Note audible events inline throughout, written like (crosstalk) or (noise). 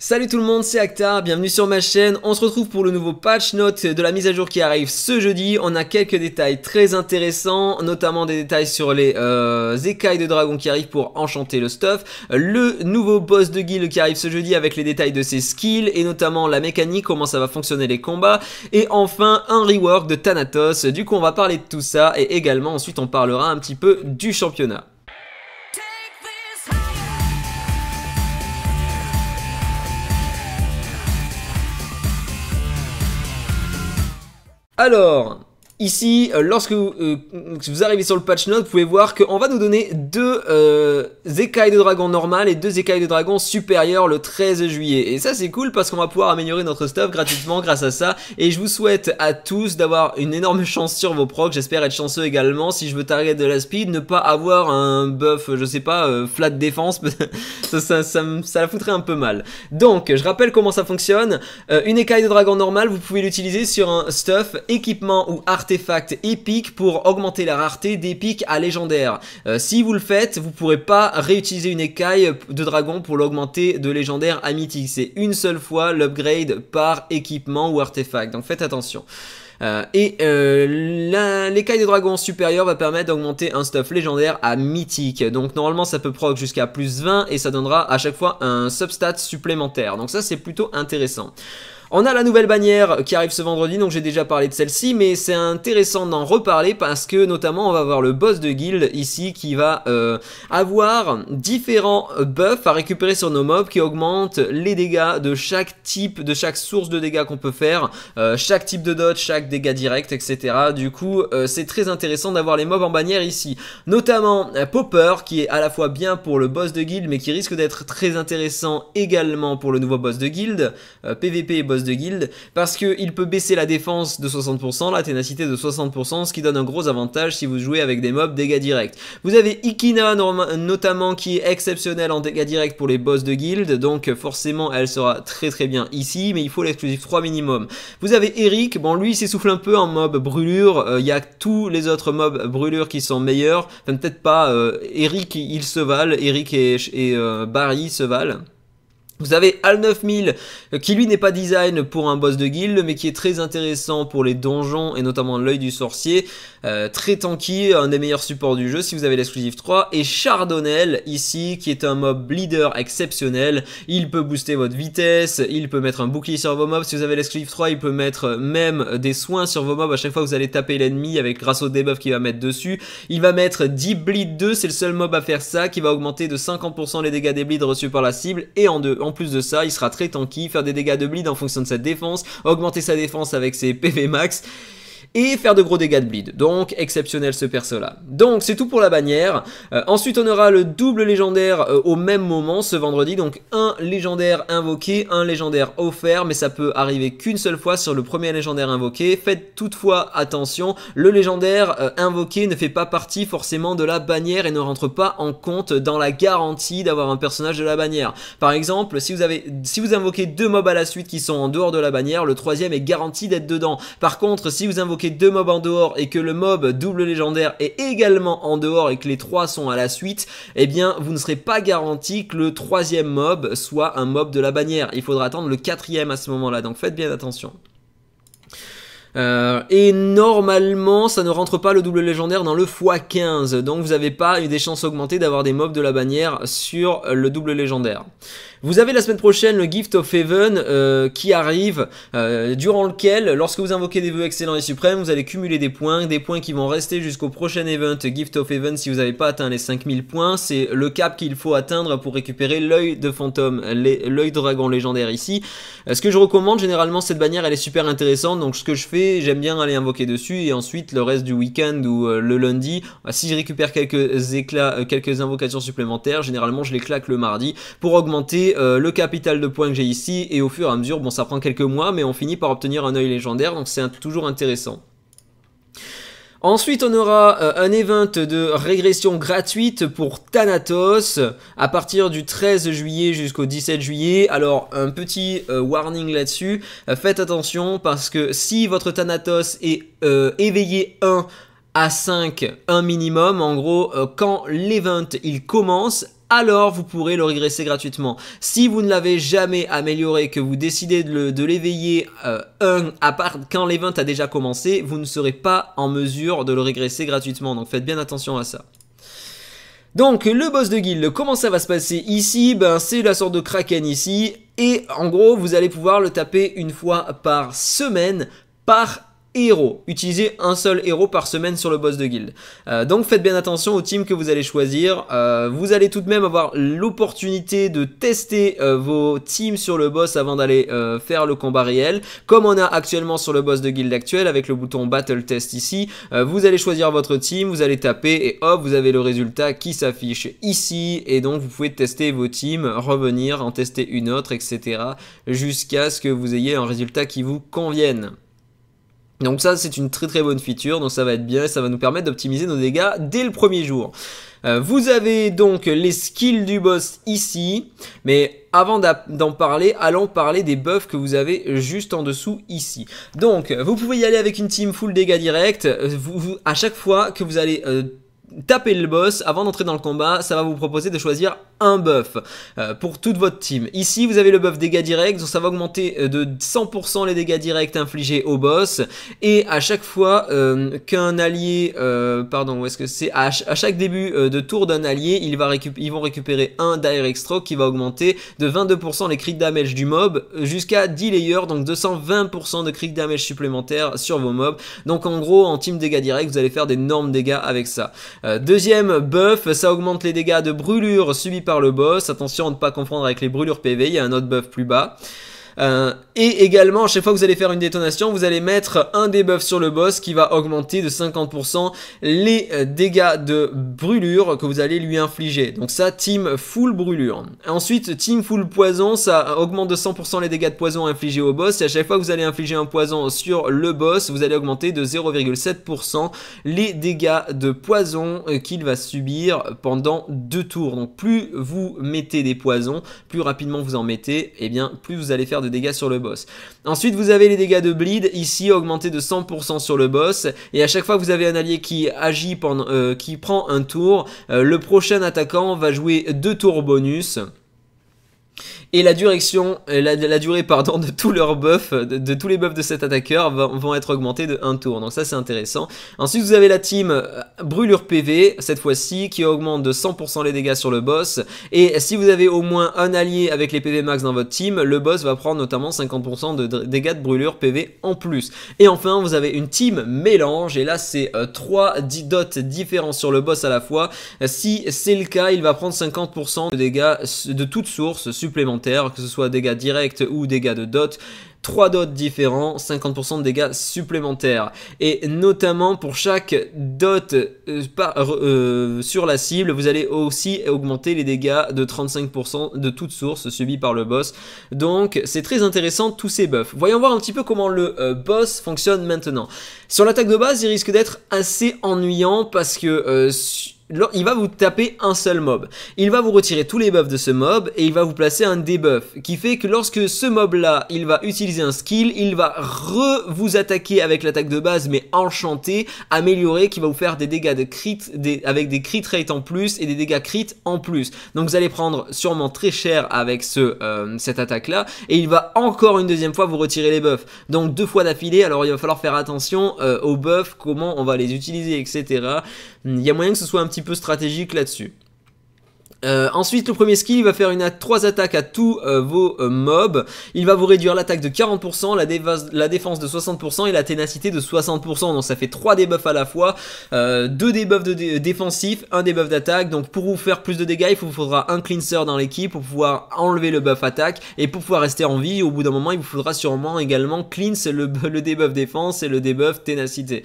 Salut tout le monde, c'est Acta, bienvenue sur ma chaîne. On se retrouve pour le nouveau patch note de la mise à jour qui arrive ce jeudi. On a quelques détails très intéressants, notamment des détails sur les euh, écailles de dragon qui arrivent pour enchanter le stuff, le nouveau boss de guild qui arrive ce jeudi avec les détails de ses skills et notamment la mécanique, comment ça va fonctionner les combats, et enfin un rework de Thanatos. Du coup, on va parler de tout ça et également ensuite on parlera un petit peu du championnat. Alors, Ici, euh, lorsque vous, euh, vous, arrivez sur le patch note, vous pouvez voir qu'on va nous donner deux euh, écailles de dragon normales et deux écailles de dragon supérieures le 13 juillet. Et ça, c'est cool parce qu'on va pouvoir améliorer notre stuff gratuitement grâce à ça. Et je vous souhaite à tous d'avoir une énorme chance sur vos procs. J'espère être chanceux également. Si je veux target de la speed, ne pas avoir un buff, je sais pas, flat défense, (laughs) ça, ça, ça, ça, la foutrait un peu mal. Donc, je rappelle comment ça fonctionne. une écaille de dragon normal, vous pouvez l'utiliser sur un stuff, équipement ou art Artefact épique pour augmenter la rareté d'épique à légendaire. Euh, si vous le faites, vous pourrez pas réutiliser une écaille de dragon pour l'augmenter de légendaire à mythique. C'est une seule fois l'upgrade par équipement ou artefact. Donc faites attention. Euh, et euh, l'écaille de dragon supérieur va permettre d'augmenter un stuff légendaire à mythique. Donc normalement ça peut proc jusqu'à plus 20 et ça donnera à chaque fois un substat supplémentaire. Donc ça c'est plutôt intéressant. On a la nouvelle bannière qui arrive ce vendredi, donc j'ai déjà parlé de celle-ci, mais c'est intéressant d'en reparler parce que notamment on va avoir le boss de guild ici qui va euh, avoir différents buffs à récupérer sur nos mobs qui augmentent les dégâts de chaque type, de chaque source de dégâts qu'on peut faire, euh, chaque type de dot, chaque dégât direct, etc. Du coup, euh, c'est très intéressant d'avoir les mobs en bannière ici. Notamment Popper qui est à la fois bien pour le boss de guild mais qui risque d'être très intéressant également pour le nouveau boss de guild, PVP et boss de guild parce qu'il peut baisser la défense de 60%, la ténacité de 60%, ce qui donne un gros avantage si vous jouez avec des mobs dégâts directs. Vous avez Ikina notamment qui est exceptionnelle en dégâts directs pour les boss de guild donc forcément elle sera très très bien ici, mais il faut l'exclusif 3 minimum. Vous avez Eric, bon lui il s'essouffle un peu en mob brûlure, euh, il y a tous les autres mobs brûlure qui sont meilleurs, enfin peut-être pas, euh, Eric il se valent, Eric et, et euh, Barry se valent. Vous avez Al 9000 euh, qui lui n'est pas design pour un boss de guilde, mais qui est très intéressant pour les donjons et notamment l'œil du sorcier. Euh, très tanky, un des meilleurs supports du jeu si vous avez l'exclusive 3. Et Chardonnel ici qui est un mob leader exceptionnel. Il peut booster votre vitesse, il peut mettre un bouclier sur vos mobs. Si vous avez l'exclusive 3 il peut mettre même des soins sur vos mobs à chaque fois que vous allez taper l'ennemi avec grâce au debuff qu'il va mettre dessus. Il va mettre 10 bleed 2, c'est le seul mob à faire ça qui va augmenter de 50% les dégâts des bleeds reçus par la cible et en deux en plus de ça, il sera très tanky, faire des dégâts de bleed en fonction de sa défense, augmenter sa défense avec ses PV max et faire de gros dégâts de bleed. Donc exceptionnel ce perso là. Donc c'est tout pour la bannière. Euh, ensuite on aura le double légendaire euh, au même moment ce vendredi. Donc un légendaire invoqué, un légendaire offert, mais ça peut arriver qu'une seule fois sur le premier légendaire invoqué. Faites toutefois attention, le légendaire euh, invoqué ne fait pas partie forcément de la bannière et ne rentre pas en compte dans la garantie d'avoir un personnage de la bannière. Par exemple, si vous avez si vous invoquez deux mobs à la suite qui sont en dehors de la bannière, le troisième est garanti d'être dedans. Par contre, si vous invoquez deux mobs en dehors et que le mob double légendaire est également en dehors et que les trois sont à la suite, eh bien vous ne serez pas garanti que le troisième mob soit un mob de la bannière. Il faudra attendre le quatrième à ce moment-là, donc faites bien attention. Euh, et normalement, ça ne rentre pas le double légendaire dans le x15, donc vous n'avez pas eu des chances augmentées d'avoir des mobs de la bannière sur le double légendaire. Vous avez la semaine prochaine le Gift of Heaven euh, qui arrive, euh, durant lequel, lorsque vous invoquez des vœux excellents et suprêmes, vous allez cumuler des points, des points qui vont rester jusqu'au prochain event Gift of Heaven si vous n'avez pas atteint les 5000 points. C'est le cap qu'il faut atteindre pour récupérer l'œil de fantôme, l'œil dragon légendaire ici. Euh, ce que je recommande, généralement, cette bannière, elle est super intéressante. Donc, ce que je fais, j'aime bien aller invoquer dessus et ensuite, le reste du week-end ou le lundi, si je récupère quelques éclats, quelques invocations supplémentaires, généralement, je les claque le mardi pour augmenter euh, le capital de points que j'ai ici, et au fur et à mesure, bon ça prend quelques mois, mais on finit par obtenir un œil légendaire, donc c'est toujours intéressant. Ensuite, on aura euh, un event de régression gratuite pour Thanatos à partir du 13 juillet jusqu'au 17 juillet. Alors, un petit euh, warning là-dessus. faites attention parce que si votre Thanatos est éveillé 1 à 5, un minimum, en gros, quand l'event il commence, alors vous pourrez le régresser gratuitement. Si vous ne l'avez jamais amélioré, que vous décidez de l'éveiller euh, un à part quand l'event a déjà commencé, vous ne serez pas en mesure de le régresser gratuitement. Donc faites bien attention à ça. Donc le boss de guild, comment ça va se passer ici Ben c'est la sorte de Kraken ici. Et en gros, vous allez pouvoir le taper une fois par semaine par héros. Utilisez un seul héros par semaine sur le boss de guild. Euh, donc faites bien attention au team que vous allez choisir. Euh, vous allez tout de même avoir l'opportunité de tester euh, vos teams sur le boss avant d'aller faire le combat réel. Comme on a actuellement sur le boss de guild actuel avec le bouton Battle Test ici, vous allez choisir votre team, vous allez taper et hop, vous avez le résultat qui s'affiche ici. Et donc vous pouvez tester vos teams, revenir, en tester une autre, etc. jusqu'à ce que vous ayez un résultat qui vous convienne. Donc ça c'est une très très bonne feature, donc ça va être bien ça va nous permettre d'optimiser nos dégâts dès le premier jour. Euh, vous avez donc les skills du boss ici, mais avant d'en parler, allons parler des buffs que vous avez juste en dessous ici. Donc vous pouvez y aller avec une team full dégâts directs, euh, vous, à chaque fois que vous allez... Euh, taper le boss avant d'entrer dans le combat, ça va vous proposer de choisir un buff euh, pour toute votre team. Ici, vous avez le buff dégâts directs, donc ça va augmenter euh, de 100% les dégâts directs infligés au boss et à chaque fois euh, qu'un allié, pardon, où est-ce que c'est à, chaque début de tour d'un allié, ils vont récupérer un direct stroke qui va augmenter de 22% les crits damage du mob jusqu'à 10 layers, donc 220% de crits damage supplémentaires sur vos mobs. Donc en gros, en team dégâts directs, vous allez faire d'énormes dégâts avec ça. Euh, deuxième buff, ça augmente les dégâts de brûlure subis par le boss. Attention à ne pas confondre avec les brûlures PV, il y a un autre buff plus bas. Euh, et également, à chaque fois que vous allez faire une détonation, vous allez mettre un debuff sur le boss qui va augmenter de 50% les euh, dégâts de brûlure que vous allez lui infliger. Donc ça, team full brûlure. Ensuite, team full poison, ça augmente de 100% les dégâts de poison infligés au boss. Et à chaque fois que vous allez infliger un poison sur le boss, vous allez augmenter de 0,7% les dégâts de poison euh, qu'il va subir pendant deux tours. Donc plus vous mettez des poisons, plus rapidement vous en mettez, et eh bien plus vous allez faire de dégâts sur le boss. Ensuite, vous avez les dégâts de bleed, ici augmentés de 100% sur le boss. Et à chaque fois que vous avez un allié qui agit, pendant, euh, qui prend un tour, euh, le prochain attaquant va jouer deux tours bonus. Et la, direction, euh, la, durée pardon, de tous leurs buffs, de, tous les buffs de cet attaqueur vont, être augmentés de 1 tour. Donc ça c'est intéressant. Ensuite vous avez la team euh, Brûlure PV, cette fois-ci, qui augmente de 100% les dégâts sur le boss. Et si vous avez au moins un allié avec les PV max dans votre team, le boss va prendre notamment 50% de dégâts de brûlure PV en plus. Et enfin vous avez une team mélange, et là c'est 3 euh, dots différents sur le boss à la fois. Si c'est le cas, il va prendre 50% de dégâts de toute source supplémentaire que ce soit dégâts directs ou dégâts de dot. 3 dots différents, 50% de dégâts supplémentaires. Et notamment pour chaque dot euh, euh, euh, sur la cible, vous allez aussi augmenter les dégâts de 35% de toute source subie par le boss. Donc c'est très intéressant tous ces buffs. Voyons voir un petit peu comment le boss fonctionne maintenant. Sur l'attaque de base, il risque d'être assez ennuyant parce que il va vous taper un seul mob. Il va vous retirer tous les buffs de ce mob et il va vous placer un debuff qui fait que lorsque ce mob là, il va utiliser un skill, il va re vous attaquer avec l'attaque de base mais enchanté, amélioré, qui va vous faire des dégâts de crit avec des crit rate en plus et des dégâts crit en plus. Donc vous allez prendre sûrement très cher avec ce euh, cette attaque là et il va encore une deuxième fois vous retirer les buffs. Donc deux fois d'affilée, alors il va falloir faire attention euh, aux buffs, comment on va les utiliser, etc. Il y a moyen que ce soit un petit peu stratégique là-dessus. Euh, ensuite, le premier skill, il va faire une à 3 attaques à tous euh, vos euh, mobs. Il va vous réduire l'attaque de 40%, la, la, défense de 60% et la ténacité de 60%. Donc ça fait 3 debuffs à la fois, 2 debuffs de défensifs, 1 debuff d'attaque. Donc pour vous faire plus de dégâts, il vous faudra un cleanser dans l'équipe pour pouvoir enlever le buff attaque. Et pour pouvoir rester en vie, au bout d'un moment, il vous faudra sûrement également cleanse le, le debuff défense et le debuff ténacité.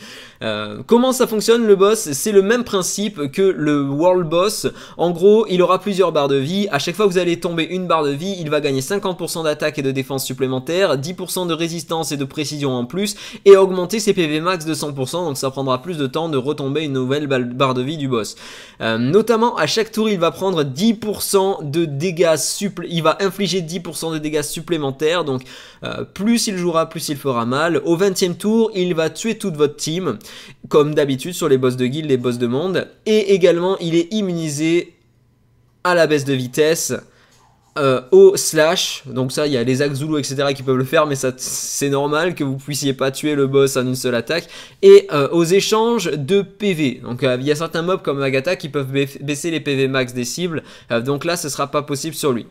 comment ça fonctionne le boss C'est le même principe que le world boss. En gros, il aura plusieurs barres de vie. À chaque fois que vous allez tomber une barre de vie, il va gagner 50% d'attaque et de défense supplémentaire, 10% de résistance et de précision en plus, et augmenter ses PV max de 100%, donc ça prendra plus de temps de retomber une nouvelle barre de vie du boss. Euh, notamment, à chaque tour, il va prendre 10% de dégâts supplémentaires, il va infliger 10% de dégâts supplémentaires, donc euh, plus il jouera, plus il fera mal. Au 20ème tour, il va tuer toute votre team, comme d'habitude sur les boss de guild, les boss de monde, et également, il est immunisé à la baisse de vitesse, euh, au slash. Donc ça, il y a les Zulu, etc. qui peuvent le faire, mais ça, c'est normal que vous puissiez pas tuer le boss en une seule attaque. Et euh, aux échanges de PV. Donc euh, il y a certains mobs comme Agatha qui peuvent baisser les PV max des cibles. donc là, ce sera pas possible sur lui.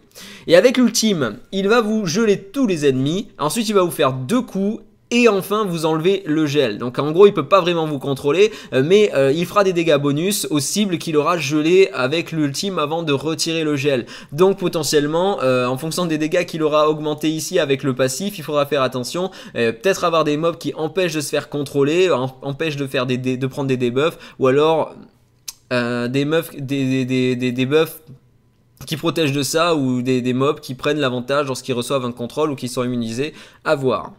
Et avec l'ultime, il va vous geler tous les ennemis. Ensuite, il va vous faire deux coups et enfin vous enlevez le gel. Donc en gros il peut pas vraiment vous contrôler euh, mais euh, il fera des dégâts bonus aux cibles qu'il aura gelé avec l'ultime avant de retirer le gel. Donc potentiellement euh, en fonction des dégâts qu'il aura augmenté ici avec le passif il faudra faire attention. Peut-être avoir des mobs qui empêchent de se faire contrôler, empêchent de, faire de prendre des debuffs ou alors des, meufs, des, des, des, qui protègent de ça ou des, mobs qui prennent l'avantage lorsqu'ils reçoivent un contrôle ou qui sont immunisés à voir.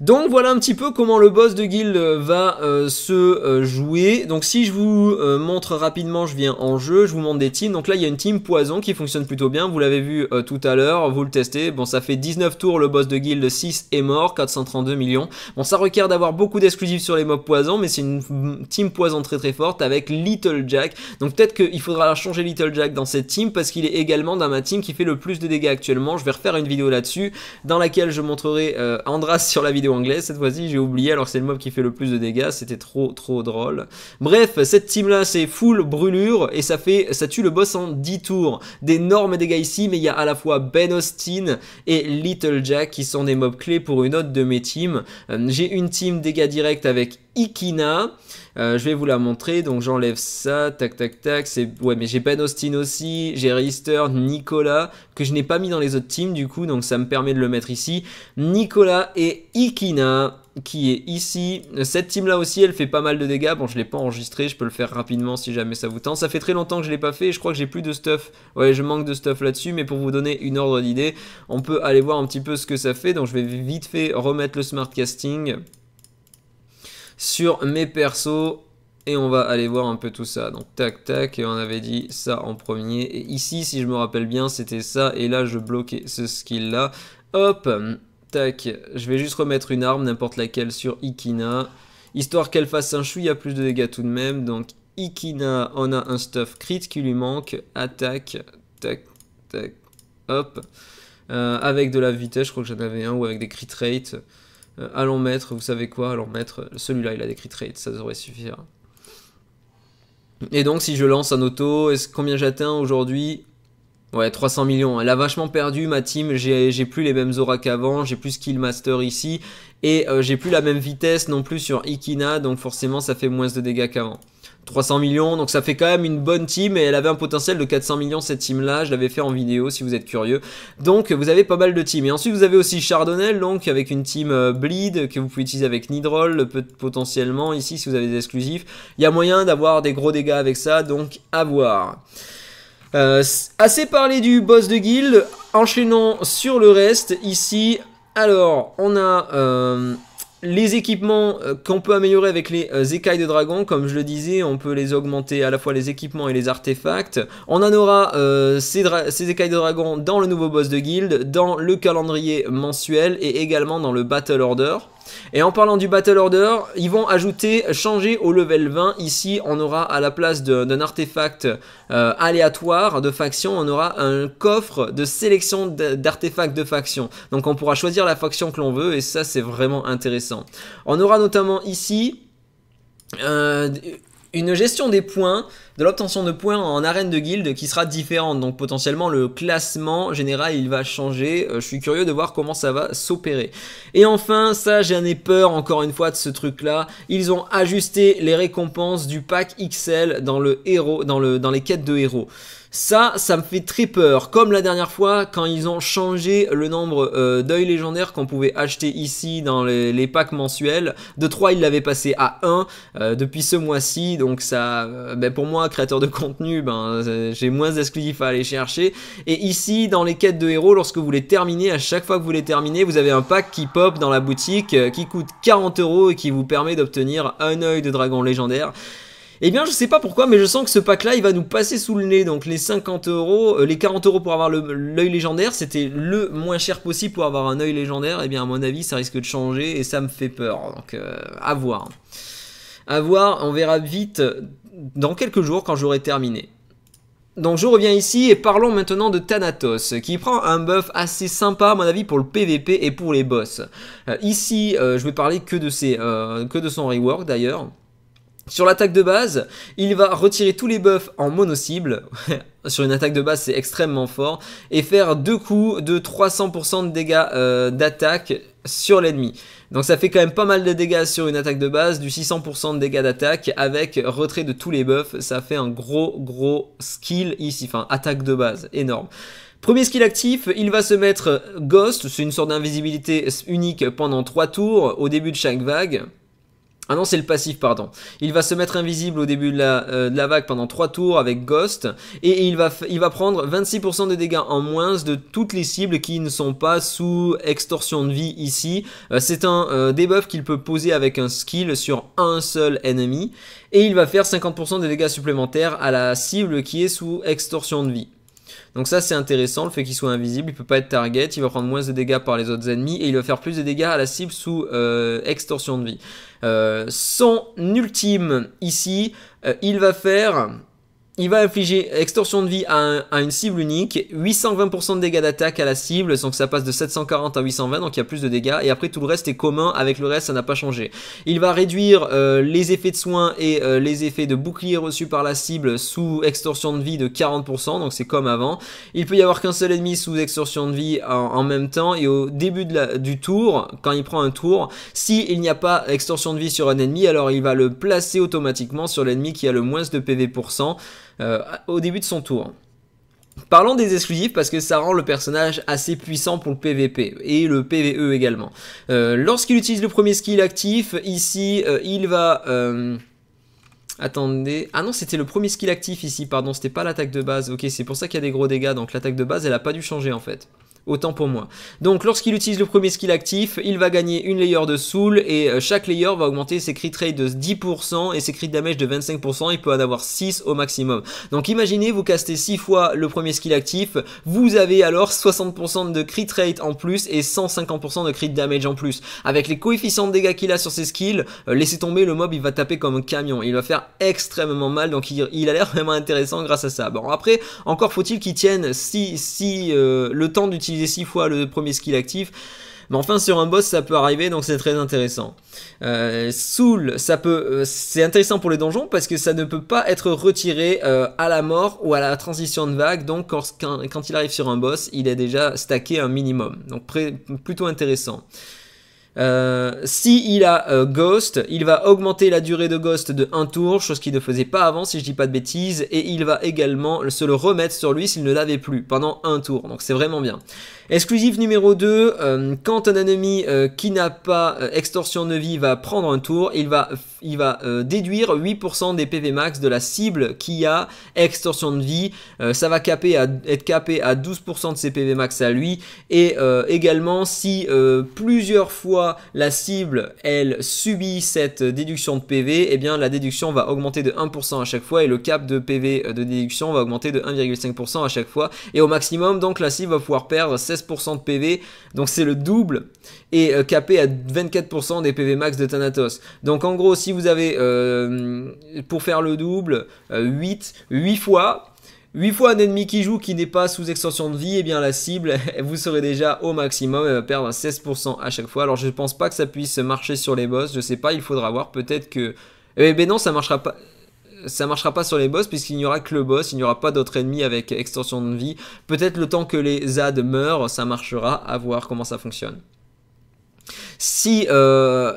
Donc voilà un petit peu comment le boss de guild euh, va euh, se euh, jouer. Donc si je vous montre rapidement, je viens en jeu, je vous montre des teams. Donc là il y a une team poison qui fonctionne plutôt bien, vous l'avez vu tout à l'heure, vous le testez. Bon ça fait 19 tours, le boss de guild 6 est mort, 432 millions. Bon ça requiert d'avoir beaucoup d'exclusifs sur les mobs poison, mais c'est une mm, team poison très très forte avec Little Jack. Donc peut-être qu'il faudra changer Little Jack dans cette team parce qu'il est également dans ma team qui fait le plus de dégâts actuellement. Je vais refaire une vidéo là-dessus dans laquelle je montrerai Andras sur la vidéo Anglais Cette fois-ci, j'ai oublié, alors c'est le mob qui fait le plus de dégâts. C'était trop, trop drôle. Bref, cette team-là, c'est full brûlure et ça fait, ça tue le boss en 10 tours. D'énormes dégâts ici, mais il y a à la fois Ben Austin et Little Jack qui sont des mobs clés pour une autre de mes teams. Euh, j'ai une team dégâts directs avec Ikina. Euh, je vais vous la montrer, donc j'enlève ça, tac tac tac, c'est... Ouais mais j'ai Ben Austin aussi, j'ai Rister, Nicolas, que je n'ai pas mis dans les autres teams du coup, donc ça me permet de le mettre ici. Nicolas et Ikina qui est ici. Cette team là aussi, elle fait pas mal de dégâts. Bon, je l'ai pas enregistré, je peux le faire rapidement si jamais ça vous tente. Ça fait très longtemps que je l'ai pas fait, je crois que j'ai plus de stuff. Ouais, je manque de stuff là-dessus, mais pour vous donner une ordre d'idée, on peut aller voir un petit peu ce que ça fait. Donc je vais vite fait remettre le smart casting sur mes persos. Et on va aller voir un peu tout ça. Donc tac tac, et on avait dit ça en premier. Et ici, si je me rappelle bien, c'était ça. Et là, je bloquais ce skill là. Hop, tac. Je vais juste remettre une arme, n'importe laquelle, sur Ikina. Histoire qu'elle fasse un Il y a plus de dégâts tout de même. Donc Ikina, on a un stuff crit qui lui manque. Attaque, tac tac, hop. Euh, avec de la vitesse, je crois que j'en avais un, ou avec des crit rates. Euh, allons mettre, vous savez quoi, allons mettre celui-là, il a décrit trade, ça devrait suffire. Et donc si je lance un auto, est-ce combien j'atteins aujourd'hui Ouais, 300 millions. Hein. Elle a vachement perdu ma team. J'ai plus les mêmes auras qu'avant. J'ai plus Skill Master ici. Et euh, j'ai plus la même vitesse non plus sur Ikina. Donc forcément, ça fait moins de dégâts qu'avant. 300 millions, donc ça fait quand même une bonne team et elle avait un potentiel de 400 millions cette team là, je l'avais fait en vidéo si vous êtes curieux. Donc vous avez pas mal de teams. Et ensuite vous avez aussi Chardonnel donc avec une team euh, Bleed que vous pouvez utiliser avec Nidrol, potentiellement ici si vous avez des exclusifs. Il y a moyen d'avoir des gros dégâts avec ça donc à voir. Euh, assez parlé du boss de guild, enchaînons sur le reste ici. Alors on a... Euh, les équipements euh, qu'on peut améliorer avec les euh, écailles de dragon, comme je le disais, on peut les augmenter à la fois les équipements et les artefacts. On en aura euh, ces, écailles de dragon dans le nouveau boss de guild, dans le calendrier mensuel et également dans le battle order. Et en parlant du Battle Order, ils vont ajouter, changer au level 20. Ici, on aura à la place d'un artefact euh, aléatoire de faction, on aura un coffre de sélection d'artefacts de faction. Donc on pourra choisir la faction que l'on veut et ça c'est vraiment intéressant. On aura notamment ici euh, une gestion des points, de l'obtention de points en arène de guilde qui sera différente. Donc potentiellement le classement général il va changer. Euh, je suis curieux de voir comment ça va s'opérer. Et enfin, ça j'en ai peur encore une fois de ce truc là. Ils ont ajusté les récompenses du pack XL dans le héros, dans, le, dans les quêtes de héros. Ça, ça me fait très peur. Comme la dernière fois, quand ils ont changé le nombre euh, d'œils légendaires qu'on pouvait acheter ici dans les, packs mensuels. De 3, ils l'avaient passé à 1 euh, depuis ce mois-ci. Donc ça, euh, ben, pour moi, créateur de contenu, ben, j'ai moins d'exclusifs à aller chercher. Et ici, dans les quêtes de héros, lorsque vous les terminez, à chaque fois que vous les terminez, vous avez un pack qui pop dans la boutique, qui coûte 40 euros et qui vous permet d'obtenir un œil de dragon légendaire. Eh bien, je sais pas pourquoi, mais je sens que ce pack-là, il va nous passer sous le nez. Donc, les 50 euros, euh, les 40 euros pour avoir l'œil légendaire, c'était le moins cher possible pour avoir un œil légendaire. Eh bien, à mon avis, ça risque de changer et ça me fait peur. Donc, euh, à voir. À voir, on verra vite dans quelques jours quand j'aurai terminé. Donc je reviens ici et parlons maintenant de Thanatos, qui prend un buff assez sympa à mon avis pour le PVP et pour les boss. Euh, ici, je vais parler que de, que de son rework d'ailleurs. Sur l'attaque de base, il va retirer tous les buffs en mono-cible. (laughs) Sur une attaque de base, c'est extrêmement fort. Et faire deux coups de 300% de dégâts euh, d'attaque sur l'ennemi. Donc ça fait quand même pas mal de dégâts sur une attaque de base, du 600% de dégâts d'attaque avec retrait de tous les buffs. Ça fait un gros gros skill ici, enfin attaque de base, énorme. Premier skill actif, il va se mettre Ghost, c'est une sorte d'invisibilité unique pendant 3 tours au début de chaque vague. Ah non, c'est le passif, pardon. Il va se mettre invisible au début de la, euh, de la vague pendant 3 tours avec Ghost, et, il, va il va prendre 26% de dégâts en moins de toutes les cibles qui ne sont pas sous extorsion de vie ici. Euh, c'est un euh, debuff qu'il peut poser avec un skill sur un seul ennemi, et il va faire 50% de dégâts supplémentaires à la cible qui est sous extorsion de vie. Donc ça c'est intéressant, le fait qu'il soit invisible, il peut pas être target, il va prendre moins de dégâts par les autres ennemis et il va faire plus de dégâts à la cible sous euh, extorsion de vie. Euh, son ultime ici, euh, il va faire il va infliger extorsion de vie à, une cible unique, 820% de dégâts d'attaque à la cible, donc ça passe de 740 à 820, donc il y a plus de dégâts, et après tout le reste est commun, avec le reste ça n'a pas changé. Il va réduire euh, les effets de soins et euh, les effets de bouclier reçus par la cible sous extorsion de vie de 40%, donc c'est comme avant. Il peut y avoir qu'un seul ennemi sous extorsion de vie en, même temps, et au début du tour, quand il prend un tour, s'il il n'y a pas extorsion de vie sur un ennemi, alors il va le placer automatiquement sur l'ennemi qui a le moins de PV%. Euh, au début de son tour. Parlons des exclusifs parce que ça rend le personnage assez puissant pour le PVP et le PVE également. Euh, lorsqu'il utilise le premier skill actif, ici euh, il va... attendez... Ah non c'était le premier skill actif ici, pardon, c'était pas l'attaque de base. Ok c'est pour ça qu'il y a des gros dégâts, donc l'attaque de base elle a pas dû changer en fait. Autant pour moi. Donc lorsqu'il utilise le premier skill actif, il va gagner une layer de soul et euh, chaque layer va augmenter ses crit rate de 10% et ses crit damage de 25%, il peut en avoir 6 au maximum. Donc imaginez vous castez 6 fois le premier skill actif, vous avez alors 60% de crit rate en plus et 150% de crit damage en plus. Avec les coefficients de dégâts qu'il a sur ses skills, euh, laissez tomber le mob il va taper comme un camion, il va faire extrêmement mal donc il, a l'air (laughs) vraiment intéressant grâce à ça. Bon après encore faut-il qu'il tienne si, si euh, le temps d'utiliser six 6 fois le premier skill actif. Mais enfin, sur un boss, ça peut arriver, donc c'est très intéressant. Euh, Soul, ça peut, euh, c'est intéressant pour les donjons parce que ça ne peut pas être retiré euh, à la mort ou à la transition de vague. Donc, quand, quand, il arrive sur un boss, il est déjà stacké un minimum. Donc, plutôt intéressant. Euh, si il a euh, Ghost, il va augmenter la durée de Ghost de un tour, chose qu'il ne faisait pas avant si je dis pas de bêtises, et il va également se le remettre sur lui s'il ne l'avait plus pendant un tour. Donc c'est vraiment bien. Exclusif numéro 2, euh, quand un ennemi euh, qui n'a pas euh, extorsion de vie va prendre un tour, il va, il va déduire 8% des PV max de la cible qui a extorsion de vie. ça va caper être capé à 12% de ses PV max à lui. Et également, si plusieurs fois la cible, elle subit cette déduction de PV, eh bien la déduction va augmenter de 1% à chaque fois et le cap de PV de déduction va augmenter de 1,5% à chaque fois. Et au maximum, donc la cible va pouvoir perdre 16 16% de PV, donc c'est le double, et euh, capé à 24% des PV max de Thanatos. Donc en gros, si vous avez, euh, pour faire le double, 8, euh, 8 fois, 8 fois un ennemi qui joue qui n'est pas sous extension de vie, et eh bien la cible, (laughs) vous serez déjà au maximum, elle va perdre 16% à chaque fois. Alors je pense pas que ça puisse marcher sur les boss, je sais pas, il faudra voir, peut-être que... mais eh ben non, ça marchera pas ça marchera pas sur les boss puisqu'il n'y aura que le boss, il n'y aura pas d'autres ennemis avec extension de vie. Peut-être le temps que les ZAD meurent, ça marchera, à voir comment ça fonctionne. Si, euh,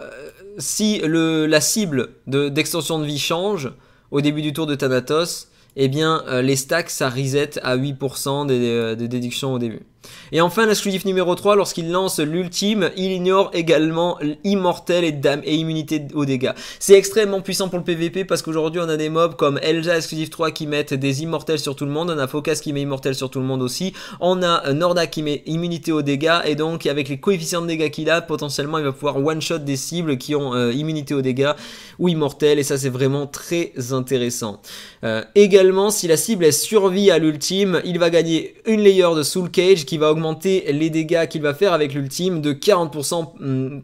si le, la cible d'extension de, vie change au début du tour de Thanatos, eh bien euh, les stacks ça reset à 8% des, euh, des déductions au début. Et enfin, l'exclusif numéro 3, lorsqu'il lance l'ultime, il ignore également l'immortel et dame et immunité aux dégâts. C'est extrêmement puissant pour le PVP parce qu'aujourd'hui on a des mobs comme Elja exclusif 3 qui mettent des immortels sur tout le monde, on a Focas qui met immortel sur tout le monde aussi, on a Norda qui met immunité aux dégâts et donc avec les coefficients de dégâts qu'il a, potentiellement il va pouvoir one shot des cibles qui ont euh, immunité aux dégâts ou immortel et ça c'est vraiment très intéressant. Euh, également, si la cible est survie à l'ultime, il va gagner une layer de Soul Cage va augmenter les dégâts qu'il va faire avec l'ultime de 40% mm,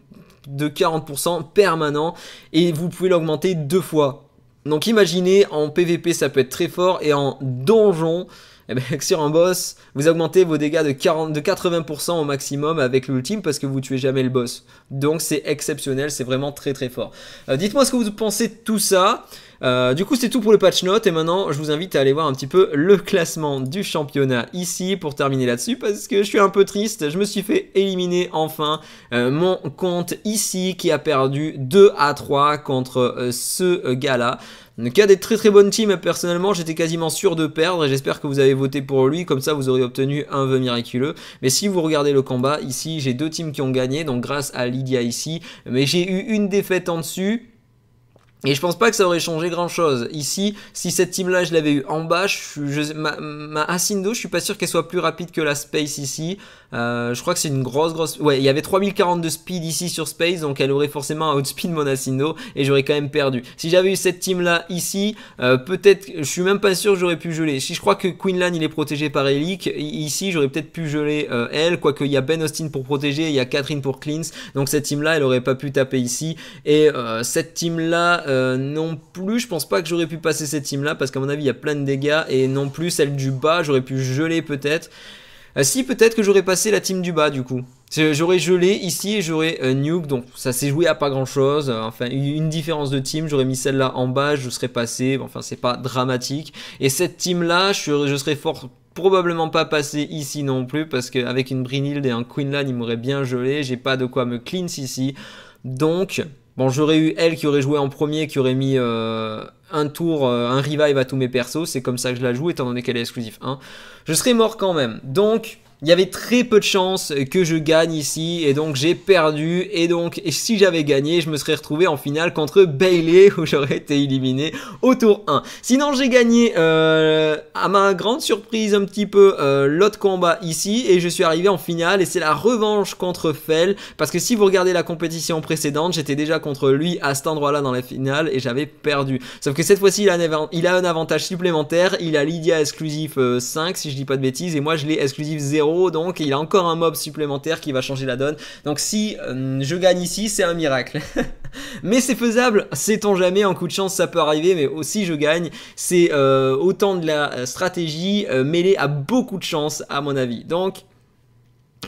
de 40% permanent et vous pouvez l'augmenter deux fois. Donc imaginez en PVP ça peut être très fort et en donjon et eh bien, (laughs) sur un boss, vous augmentez vos dégâts de, 40, de 80% au maximum avec l'ultime parce que vous tuez jamais le boss. Donc c'est exceptionnel, c'est vraiment très très fort. Euh, dites-moi ce que vous pensez de tout ça. Euh, du coup, c'est tout pour le patch note. Et maintenant, je vous invite à aller voir un petit peu le classement du championnat ici pour terminer là-dessus parce que je suis un peu triste. Je me suis fait éliminer enfin euh, mon compte ici qui a perdu 2 à 3 contre euh, ce gars-là. Donc il y a des très très bonnes teams, personnellement j'étais quasiment sûr de perdre et j'espère que vous avez voté pour lui, comme ça vous aurez obtenu un vœu miraculeux. Mais si vous regardez le combat, ici j'ai deux teams qui ont gagné, donc grâce à Lydia ici, mais j'ai eu une défaite en dessus, et je pense pas que ça aurait changé grand chose. Ici, si cette team-là, je l'avais eu en bas, je, ma, ma Asindo, je suis pas sûr qu'elle soit plus rapide que la Space ici. Euh, je crois que c'est une grosse, grosse. Ouais, il y avait 3042 speed ici sur Space, donc elle aurait forcément un outspeed monacino et j'aurais quand même perdu. Si j'avais eu cette team là ici, euh, peut-être, je suis même pas sûr que j'aurais pu geler. Si je crois que Quinlan il est protégé par Ellick, ici j'aurais peut-être pu geler euh, elle, quoique il y a Ben Austin pour protéger, il y a Catherine pour cleans. donc cette team là elle aurait pas pu taper ici. Et cette team là non plus, je pense pas que j'aurais pu passer cette team là parce qu'à mon avis il y a plein de dégâts et non plus celle du bas, j'aurais pu geler peut-être. Ah si, peut-être que j'aurais passé la team du bas, du coup. J'aurais gelé ici et j'aurais un euh, nuke, donc ça s'est joué à pas grand-chose. Euh, enfin, une différence de team, j'aurais mis celle-là en bas, je serais passé. Enfin, c'est pas dramatique. Et cette team-là, je, serais fort probablement pas passé ici non plus parce qu'avec une Brinild et un Queenland, il m'aurait bien gelé. J'ai pas de quoi me cleanse ici. Donc, Bon, j'aurais eu elle qui aurait joué en premier, qui aurait mis euh, un tour, euh, un revive à tous mes persos. C'est comme ça que je la joue, étant donné qu'elle est exclusive 1. Je serais mort quand même. Donc, il y avait très peu de chances que je gagne ici et donc j'ai perdu et donc si j'avais gagné je me serais retrouvé en finale contre Bailey (laughs) où j'aurais été éliminé au tour 1. Sinon j'ai gagné euh, à ma grande surprise un petit peu euh, l'autre combat ici et je suis arrivé en finale et c'est la revanche contre Fell parce que si vous regardez la compétition précédente j'étais déjà contre lui à cet endroit là dans la finale et j'avais perdu. Sauf que cette fois-ci il, il, a un avantage supplémentaire, il a Lydia exclusif 5 euh, si je dis pas de bêtises et moi je l'ai exclusif 0 donc il a encore un mob supplémentaire qui va changer la donne. Donc si euh, je gagne ici, c'est un miracle. (laughs) mais c'est faisable, sait-on jamais, en coup de chance ça peut arriver, mais aussi je gagne, c'est euh, autant de la euh, stratégie mêlée à beaucoup de chance à mon avis. Donc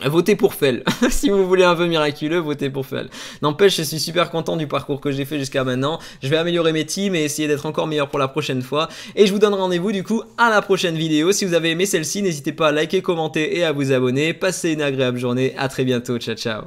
Votez pour Fell. (laughs) si vous voulez un vœu miraculeux, votez pour Fell. N'empêche, je suis super content du parcours que j'ai fait jusqu'à maintenant. Je vais améliorer mes teams et essayer d'être encore meilleur pour la prochaine fois. Et je vous donne rendez-vous du coup à la prochaine vidéo. Si vous avez aimé celle-ci, n'hésitez pas à liker, commenter et à vous abonner. Passez une agréable journée. À très bientôt. Ciao, ciao.